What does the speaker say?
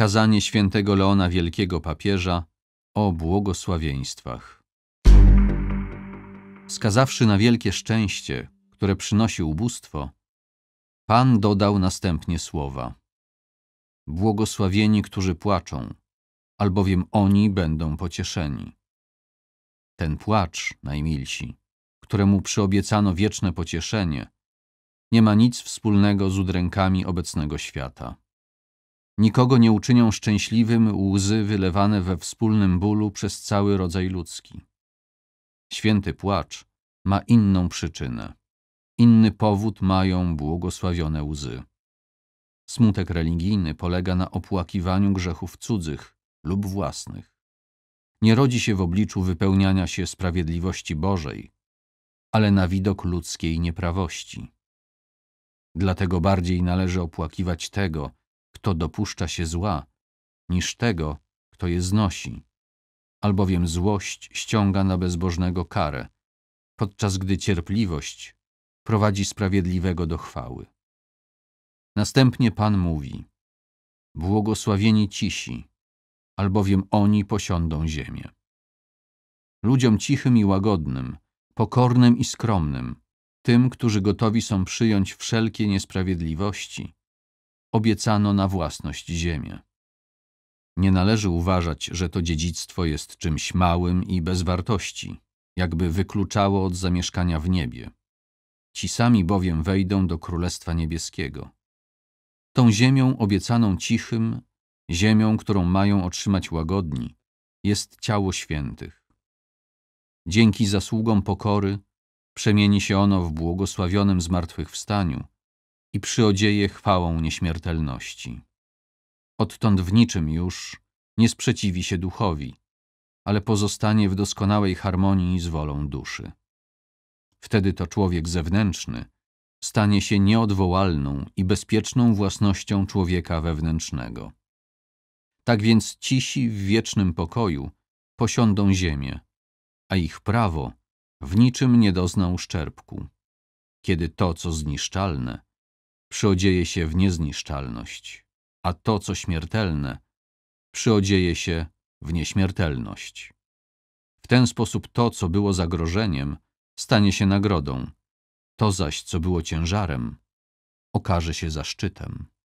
Kazanie świętego Leona Wielkiego Papieża o błogosławieństwach. Skazawszy na wielkie szczęście, które przynosi ubóstwo, Pan dodał następnie słowa. Błogosławieni, którzy płaczą, albowiem oni będą pocieszeni. Ten płacz, najmilsi, któremu przyobiecano wieczne pocieszenie, nie ma nic wspólnego z udrękami obecnego świata. Nikogo nie uczynią szczęśliwym łzy wylewane we wspólnym bólu przez cały rodzaj ludzki. Święty płacz ma inną przyczynę. Inny powód mają błogosławione łzy. Smutek religijny polega na opłakiwaniu grzechów cudzych lub własnych. Nie rodzi się w obliczu wypełniania się sprawiedliwości Bożej, ale na widok ludzkiej nieprawości. Dlatego bardziej należy opłakiwać tego, kto dopuszcza się zła, niż tego, kto je znosi. Albowiem złość ściąga na bezbożnego karę, podczas gdy cierpliwość prowadzi sprawiedliwego do chwały. Następnie Pan mówi: Błogosławieni cisi, albowiem oni posiądą ziemię. Ludziom cichym i łagodnym, pokornym i skromnym, tym, którzy gotowi są przyjąć wszelkie niesprawiedliwości obiecano na własność ziemię. Nie należy uważać, że to dziedzictwo jest czymś małym i bez wartości, jakby wykluczało od zamieszkania w niebie. Ci sami bowiem wejdą do Królestwa Niebieskiego. Tą ziemią obiecaną cichym, ziemią, którą mają otrzymać łagodni, jest ciało świętych. Dzięki zasługom pokory przemieni się ono w błogosławionym zmartwychwstaniu, i przyodzieje chwałą nieśmiertelności. Odtąd w niczym już nie sprzeciwi się duchowi, ale pozostanie w doskonałej harmonii z wolą duszy. Wtedy to człowiek zewnętrzny stanie się nieodwołalną i bezpieczną własnością człowieka wewnętrznego. Tak więc cisi w wiecznym pokoju posiądą ziemię, a ich prawo w niczym nie dozna uszczerbku, kiedy to, co zniszczalne, przyodzieje się w niezniszczalność, a to, co śmiertelne, przyodzieje się w nieśmiertelność. W ten sposób to, co było zagrożeniem, stanie się nagrodą, to zaś, co było ciężarem, okaże się zaszczytem.